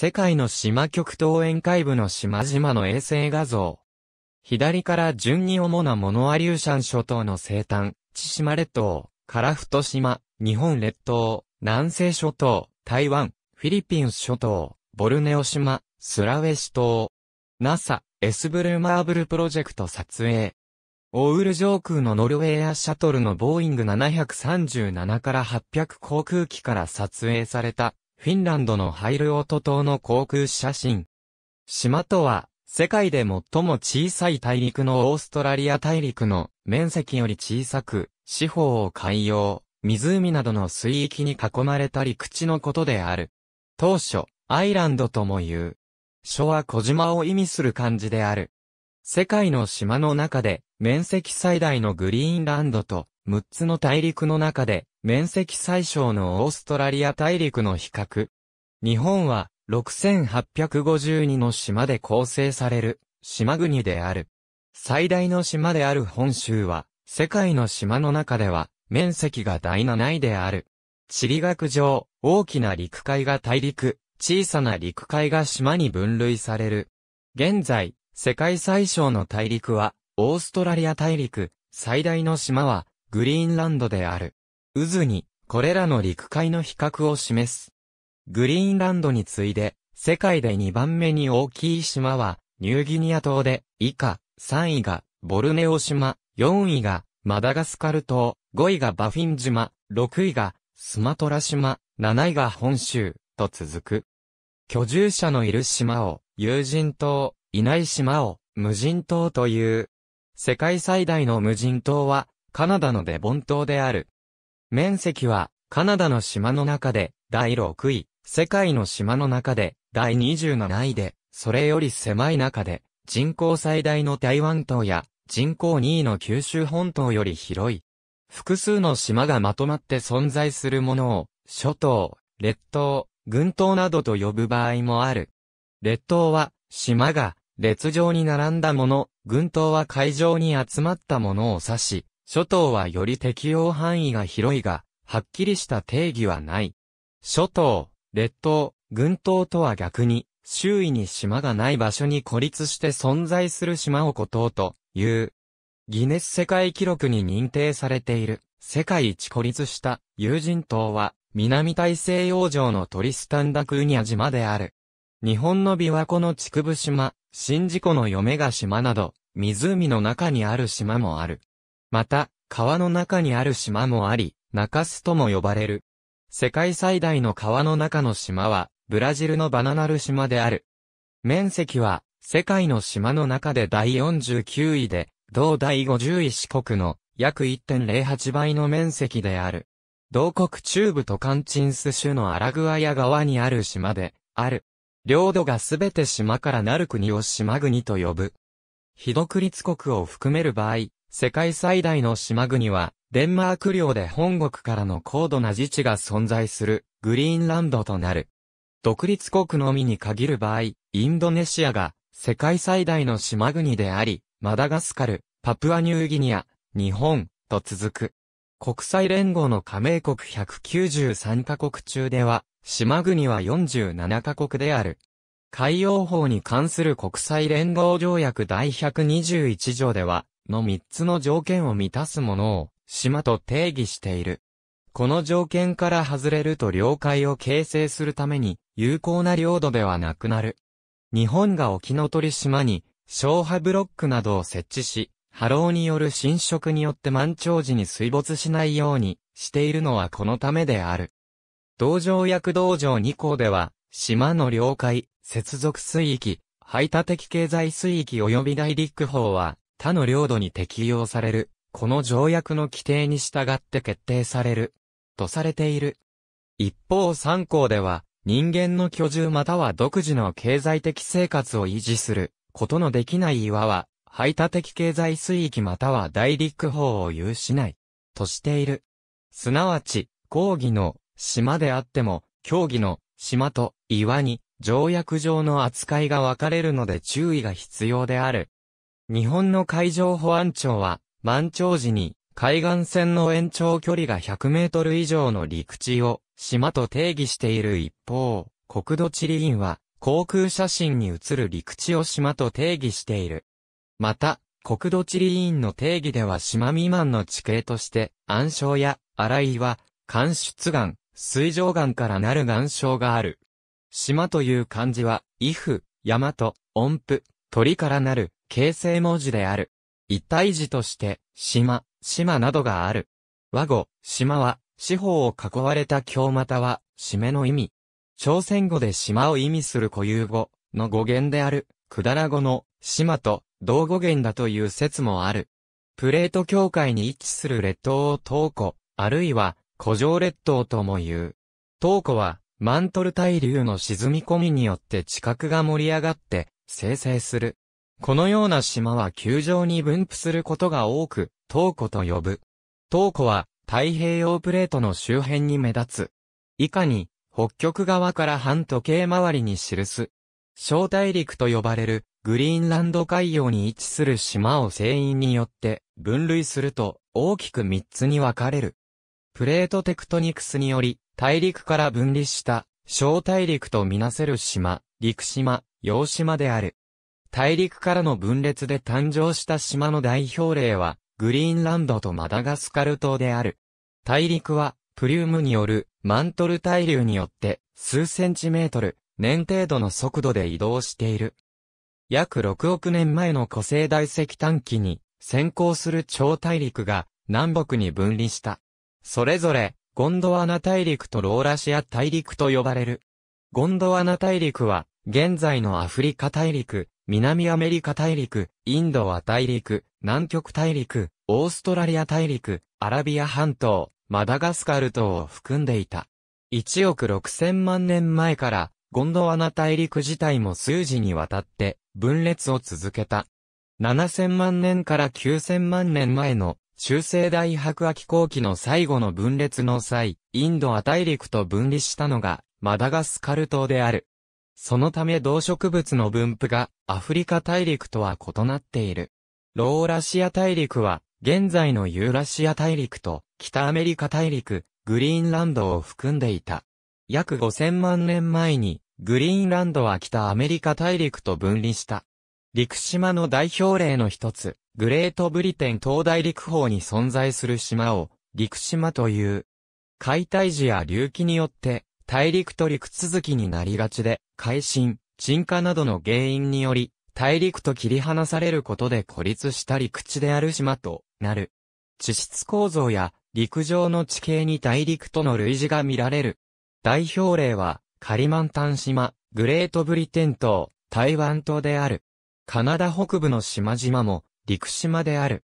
世界の島極東沿海部の島々の衛星画像。左から順に主なモノアリューシャン諸島の西端、千島列島、カラフト島、日本列島、南西諸島、台湾、フィリピン諸島、ボルネオ島、スラウェシ島。NASA、エスブルーマーブルプロジェクト撮影。オウル上空のノルウェーやシャトルのボーイング737から800航空機から撮影されたフィンランドのハイルオート島の航空写真。島とは、世界で最も小さい大陸のオーストラリア大陸の面積より小さく、四方を海洋、湖などの水域に囲まれた陸地のことである。当初、アイランドとも言う。書は小島を意味する漢字である。世界の島の中で、面積最大のグリーンランドと、6つの大陸の中で、面積最小のオーストラリア大陸の比較。日本は、6852の島で構成される、島国である。最大の島である本州は、世界の島の中では、面積が第7位である。地理学上、大きな陸海が大陸、小さな陸海が島に分類される。現在、世界最小の大陸は、オーストラリア大陸、最大の島は、グリーンランドである。渦に、これらの陸海の比較を示す。グリーンランドに次いで、世界で2番目に大きい島は、ニューギニア島で、以下、3位が、ボルネオ島、4位が、マダガスカル島、5位がバフィン島、6位が、スマトラ島、7位が本州、と続く。居住者のいる島を、有人島、いない島を、無人島という。世界最大の無人島は、カナダのデボン島である。面積は、カナダの島の中で、第6位、世界の島の中で、第27位で、それより狭い中で、人口最大の台湾島や、人口2位の九州本島より広い。複数の島がまとまって存在するものを、諸島、列島、群島などと呼ぶ場合もある。列島は、島が、列状に並んだもの、群島は海上に集まったものを指し、諸島はより適用範囲が広いが、はっきりした定義はない。諸島、列島、群島とは逆に、周囲に島がない場所に孤立して存在する島を孤島という。ギネス世界記録に認定されている、世界一孤立した有人島は、南大西洋上のトリスタンダクーニャ島である。日本の琵琶湖の竹生島、新事故の嫁ヶ島など、湖の中にある島もある。また、川の中にある島もあり、中洲とも呼ばれる。世界最大の川の中の島は、ブラジルのバナナル島である。面積は、世界の島の中で第49位で、同第50位四国の約1.08倍の面積である。同国中部とカンチンス州のアラグアヤ川にある島で、ある。領土がすべて島からなる国を島国と呼ぶ。非独立国を含める場合、世界最大の島国は、デンマーク領で本国からの高度な自治が存在する、グリーンランドとなる。独立国のみに限る場合、インドネシアが、世界最大の島国であり、マダガスカル、パプアニューギニア、日本、と続く。国際連合の加盟国193カ国中では、島国は47カ国である。海洋法に関する国際連合条約第121条では、の3つの条件を満たすものを島と定義している。この条件から外れると領海を形成するために有効な領土ではなくなる。日本が沖ノ鳥島に消波ブロックなどを設置し、波浪による侵食によって満潮時に水没しないようにしているのはこのためである。道場約道場2項では、島の領海、接続水域、排他的経済水域及び大陸法は、他の領土に適用される、この条約の規定に従って決定される、とされている。一方三項では、人間の居住または独自の経済的生活を維持することのできない岩は、排他的経済水域または大陸法を有しない、としている。すなわち、抗議の島であっても、協議の島と岩に条約上の扱いが分かれるので注意が必要である。日本の海上保安庁は、満潮時に、海岸線の延長距離が100メートル以上の陸地を、島と定義している一方、国土地理院は、航空写真に写る陸地を島と定義している。また、国土地理院の定義では島未満の地形として、暗礁や荒い岩、間出岩、水上岩からなる岩礁がある。島という漢字は、イフ、山と、音符、鳥からなる、形成文字である。一体字として、島、島などがある。和語、島は、四方を囲われた京または、締めの意味。朝鮮語で島を意味する固有語の語源である、くだら語の島と同語源だという説もある。プレート境界に位置する列島を東湖、あるいは古城列島とも言う。東湖は、マントル対流の沈み込みによって地殻が盛り上がって、生成するこのような島は球状に分布することが多く、東湖と呼ぶ。東湖は太平洋プレートの周辺に目立つ。以下に、北極側から半時計回りに記す。小大陸と呼ばれるグリーンランド海洋に位置する島を船員によって分類すると大きく3つに分かれる。プレートテクトニクスにより大陸から分離した小大陸とみなせる島、陸島、洋島である。大陸からの分裂で誕生した島の代表例は、グリーンランドとマダガスカル島である。大陸は、プリウムによるマントル対流によって、数センチメートル、年程度の速度で移動している。約6億年前の古生代石炭紀に、先行する超大陸が、南北に分離した。それぞれ、ゴンドワナ大陸とローラシア大陸と呼ばれる。ゴンドワナ大陸は、現在のアフリカ大陸、南アメリカ大陸、インドは大陸、南極大陸、オーストラリア大陸、アラビア半島、マダガスカル島を含んでいた。1億6000万年前から、ゴンドワナ大陸自体も数時にわたって、分裂を続けた。7000万年から9000万年前の、中世大白亜紀後期の最後の分裂の際、インドア大陸と分離したのが、マダガスカル島である。そのため動植物の分布がアフリカ大陸とは異なっている。ローラシア大陸は現在のユーラシア大陸と北アメリカ大陸、グリーンランドを含んでいた。約5000万年前にグリーンランドは北アメリカ大陸と分離した。陸島の代表例の一つ、グレートブリテン東大陸方に存在する島を陸島という。解体時や隆起によって大陸と陸続きになりがちで、海進、沈下などの原因により、大陸と切り離されることで孤立した陸地である島となる。地質構造や陸上の地形に大陸との類似が見られる。代表例は、カリマンタン島、グレートブリテン島、台湾島である。カナダ北部の島々も、陸島である。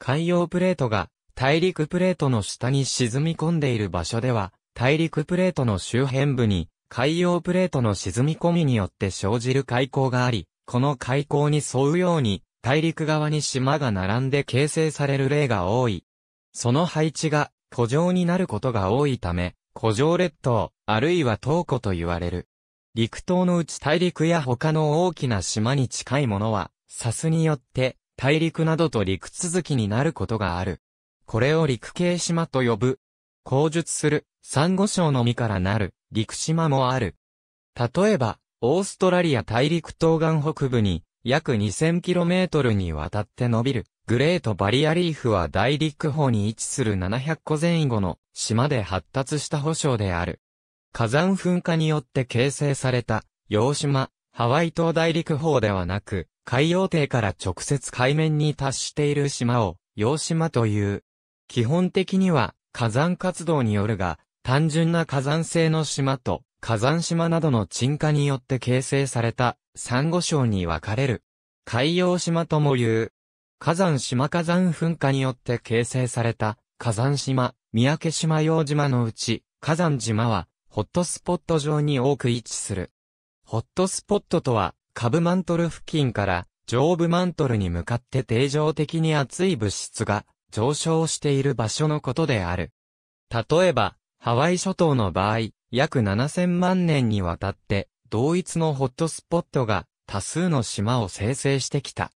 海洋プレートが、大陸プレートの下に沈み込んでいる場所では、大陸プレートの周辺部に海洋プレートの沈み込みによって生じる海溝があり、この海溝に沿うように大陸側に島が並んで形成される例が多い。その配置が古城になることが多いため、古城列島、あるいは東湖と言われる。陸島のうち大陸や他の大きな島に近いものは、サスによって大陸などと陸続きになることがある。これを陸系島と呼ぶ。口述する、珊瑚礁の実からなる、陸島もある。例えば、オーストラリア大陸東岸北部に、約 2000km にわたって伸びる、グレートバリアリーフは大陸方に位置する700個前後の島で発達した保障である。火山噴火によって形成された、洋島、ハワイ島大陸方ではなく、海洋底から直接海面に達している島を、洋島という。基本的には、火山活動によるが、単純な火山性の島と火山島などの沈下によって形成された珊瑚礁に分かれる。海洋島とも言う。火山島火山噴火によって形成された火山島、三宅島洋島のうち火山島はホットスポット上に多く位置する。ホットスポットとは、下部マントル付近から上部マントルに向かって定常的に熱い物質が上昇している場所のことである。例えば、ハワイ諸島の場合、約7000万年にわたって、同一のホットスポットが多数の島を生成してきた。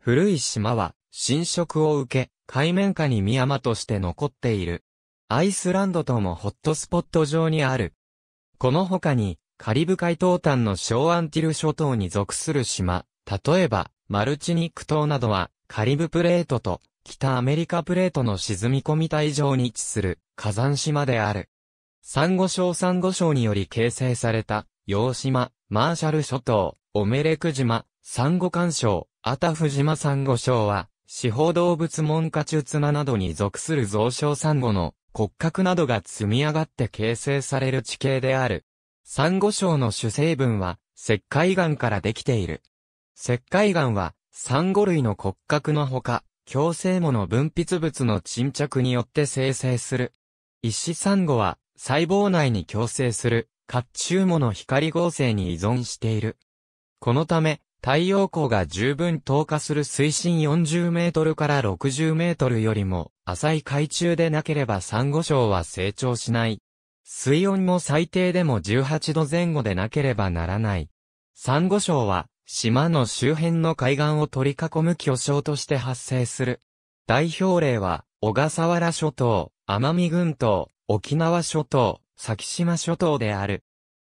古い島は侵食を受け、海面下に深山として残っている。アイスランドともホットスポット上にある。この他に、カリブ海東端の小アンティル諸島に属する島、例えば、マルチニック島などは、カリブプレートと北アメリカプレートの沈み込み帯上に位置する火山島である。サンゴ礁サンゴ礁により形成された、洋島、マーシャル諸島、オメレク島、サンゴ干礁、アタフ島サンゴ礁は、四方動物門下中綱などに属する増礁サンゴの骨格などが積み上がって形成される地形である。サンゴ礁の主成分は、石灰岩からできている。石灰岩は、サンゴ類の骨格のほか、共生もの分泌物の沈着によって生成する。一子産後は、細胞内に共生する、褐虫モの光合成に依存している。このため、太陽光が十分透過する水深40メートルから60メートルよりも浅い海中でなければサン礁は成長しない。水温も最低でも18度前後でなければならない。サン礁は島の周辺の海岸を取り囲む巨匠として発生する。代表例は、小笠原諸島、奄美群島、沖縄諸島、先島諸島である。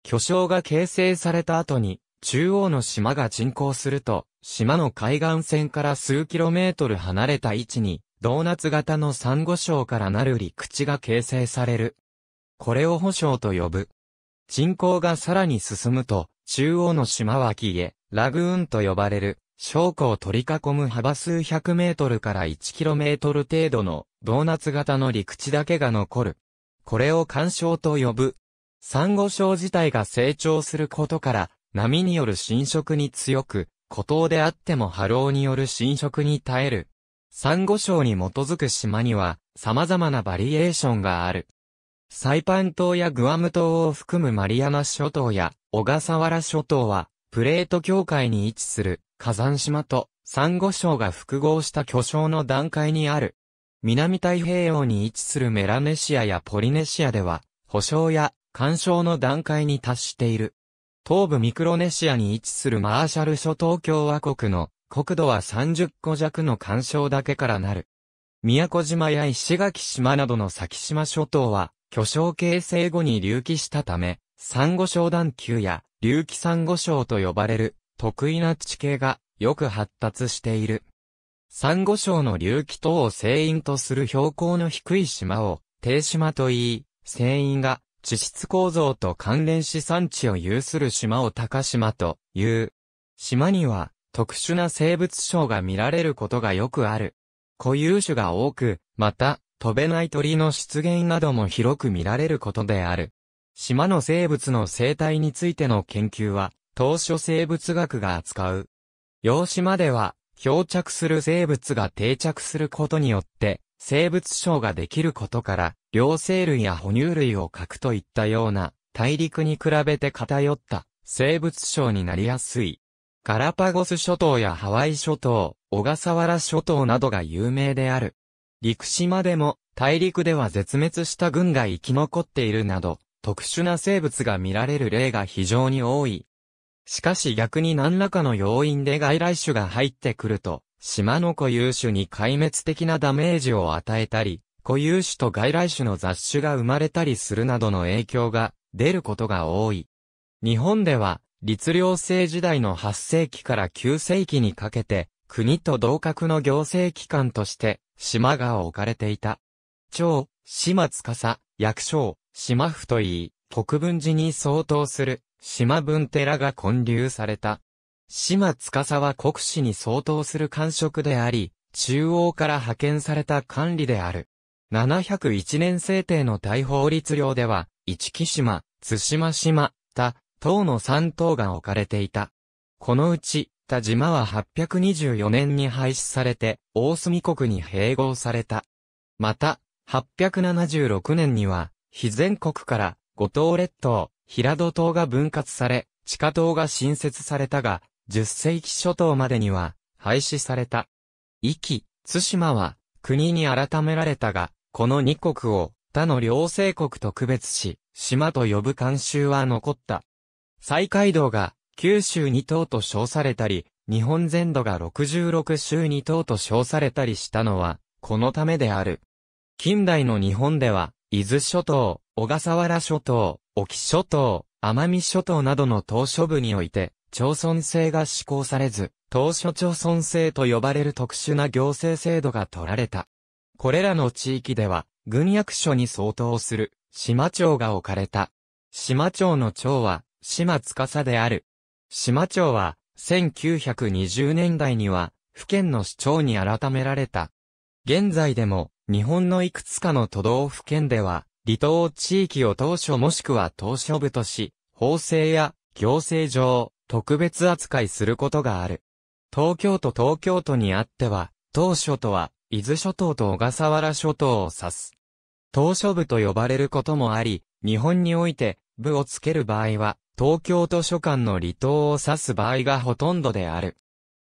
巨匠が形成された後に、中央の島が人工すると、島の海岸線から数キロメートル離れた位置に、ドーナツ型の珊瑚礁からなる陸地が形成される。これを保礁と呼ぶ。人口がさらに進むと、中央の島は消え、ラグーンと呼ばれる、将校を取り囲む幅数百メートルから1キロメートル程度のドーナツ型の陸地だけが残る。これを干渉と呼ぶ。サンゴ礁自体が成長することから、波による侵食に強く、孤島であっても波浪による侵食に耐える。サンゴ礁に基づく島には、様々なバリエーションがある。サイパン島やグアム島を含むマリアナ諸島や小笠原諸島は、プレート境界に位置する火山島とサンゴ礁が複合した巨礁の段階にある。南太平洋に位置するメラネシアやポリネシアでは、保証や干渉の段階に達している。東部ミクロネシアに位置するマーシャル諸島共和国の国土は30個弱の干渉だけからなる。宮古島や石垣島などの先島諸島は巨匠形成後に隆起したため、珊瑚礁段球や隆起珊瑚礁と呼ばれる特異な地形がよく発達している。珊瑚礁の隆起等を聖因とする標高の低い島を低島と言い、聖因が地質構造と関連し産地を有する島を高島という。島には特殊な生物礁が見られることがよくある。固有種が多く、また飛べない鳥の出現なども広く見られることである。島の生物の生態についての研究は、当初生物学が扱う。洋島では、漂着する生物が定着することによって、生物賞ができることから、両生類や哺乳類を核といったような、大陸に比べて偏った生物賞になりやすい。ガラパゴス諸島やハワイ諸島、小笠原諸島などが有名である。陸島でも、大陸では絶滅した群が生き残っているなど、特殊な生物が見られる例が非常に多い。しかし逆に何らかの要因で外来種が入ってくると、島の固有種に壊滅的なダメージを与えたり、固有種と外来種の雑種が生まれたりするなどの影響が出ることが多い。日本では、律令制時代の8世紀から9世紀にかけて、国と同格の行政機関として、島が置かれていた。町、島司、役所、島府といい、国分寺に相当する、島文寺が建立された。島司は国史に相当する官職であり、中央から派遣された管理である。701年制定の大法律令では、一木島、津島島、田、島の三島が置かれていた。このうち、田島は824年に廃止されて、大隅国に併合された。また、876年には、非全国から五島列島、平戸島が分割され、地下島が新設されたが、十世紀初頭までには廃止された。壱岐、津島は国に改められたが、この二国を他の両政国と区別し、島と呼ぶ慣習は残った。西海道が九州二島と称されたり、日本全土が66州二島と称されたりしたのは、このためである。近代の日本では、伊豆諸島、小笠原諸島、沖諸島、奄美諸島などの島諸部において、町村制が施行されず、島諸町村制と呼ばれる特殊な行政制度が取られた。これらの地域では、軍役所に相当する、島町が置かれた。島町の町は、島司である。島町は、1920年代には、府県の市長に改められた。現在でも、日本のいくつかの都道府県では、離島地域を当初もしくは当初部とし、法制や行政上、特別扱いすることがある。東京都東京都にあっては、当初とは、伊豆諸島と小笠原諸島を指す。当初部と呼ばれることもあり、日本において、部をつける場合は、東京図書館の離島を指す場合がほとんどである。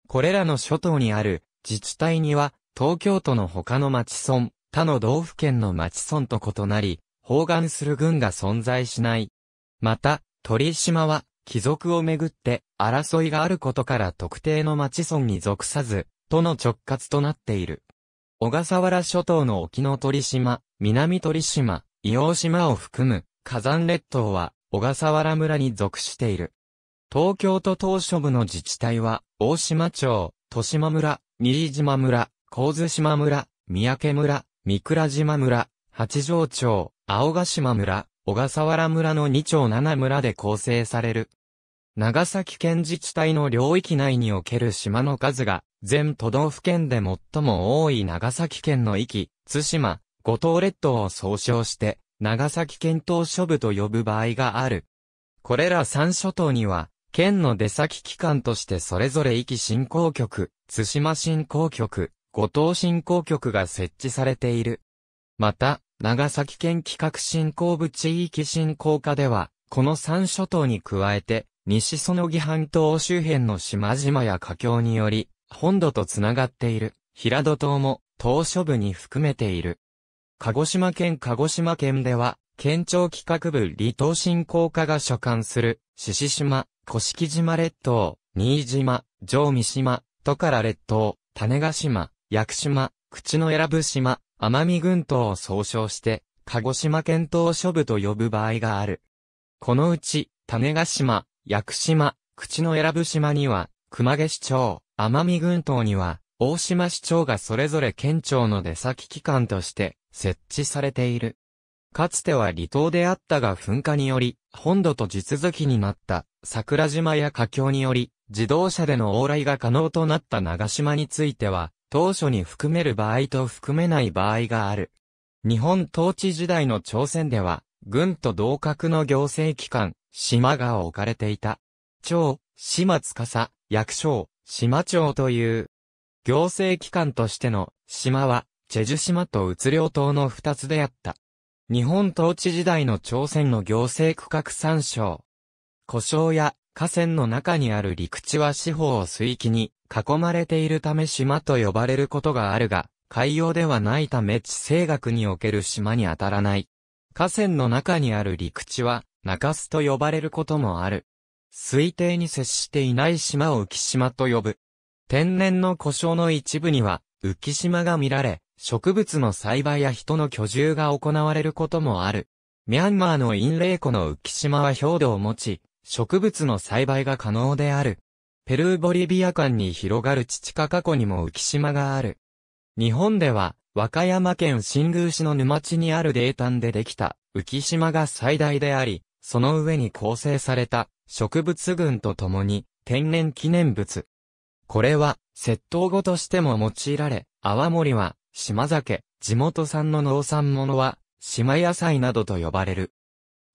これらの諸島にある自治体には、東京都の他の町村、他の道府県の町村と異なり、包含する軍が存在しない。また、鳥島は、貴族をめぐって、争いがあることから特定の町村に属さず、都の直轄となっている。小笠原諸島の沖の鳥島、南鳥島、伊黄島を含む、火山列島は、小笠原村に属している。東京都島諸部の自治体は、大島町、豊島村、新島村、神津島村、三宅村、三倉島村、八丈町、青ヶ島村、小笠原村の2町7村で構成される。長崎県自治体の領域内における島の数が、全都道府県で最も多い長崎県の域、津島、五島列島を総称して、長崎県島諸部と呼ぶ場合がある。これら3諸島には、県の出先機関としてそれぞれ域振興局、津島振興局、五島振興局が設置されている。また、長崎県企画振興部地域振興課では、この三諸島に加えて、西園木半島周辺の島々や河境により、本土とつながっている、平戸島も、島諸部に含めている。鹿児島県鹿児島県では、県庁企画部離島振興課が所管する、獅子島、甑島列島、新島、城見島、トカラ列島、種ヶ島、屋久島、口の選ぶ島、奄美群島を総称して、鹿児島県島諸部と呼ぶ場合がある。このうち、種ヶ島、屋久島、口の選ぶ島には、熊毛市長、奄美群島には、大島市長がそれぞれ県庁の出先機関として設置されている。かつては離島であったが噴火により、本土と地続きになった桜島や河峡により、自動車での往来が可能となった長島については、当初に含める場合と含めない場合がある。日本統治時代の朝鮮では、軍と同格の行政機関、島が置かれていた。町、島司、役所、島町という、行政機関としての島は、チェジュ島と宇津領島の二つであった。日本統治時代の朝鮮の行政区画参照。故障や河川の中にある陸地は四方を水域に、囲まれているため島と呼ばれることがあるが、海洋ではないため地政学における島に当たらない。河川の中にある陸地は、中洲と呼ばれることもある。推定に接していない島を浮島と呼ぶ。天然の故障の一部には、浮島が見られ、植物の栽培や人の居住が行われることもある。ミャンマーのインレイ湖の浮島は氷土を持ち、植物の栽培が可能である。ペルーボリビア間に広がる父か過去にも浮島がある。日本では、和歌山県新宮市の沼地にある泥炭でできた浮島が最大であり、その上に構成された植物群とともに天然記念物。これは、窃盗語としても用いられ、泡盛は、島酒、地元産の農産物は、島野菜などと呼ばれる。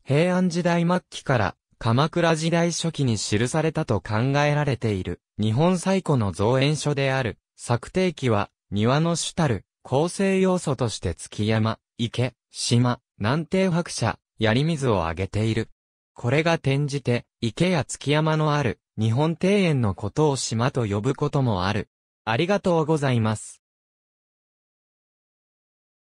平安時代末期から鎌倉時代初期に記されたと考えられている、日本最古の造園書である、作定記は、庭の主たる、構成要素として月山、池、島、南庭白車、槍水を挙げている。これが転じて、池や月山のある、日本庭園のことを島と呼ぶこともある。ありがとうございます。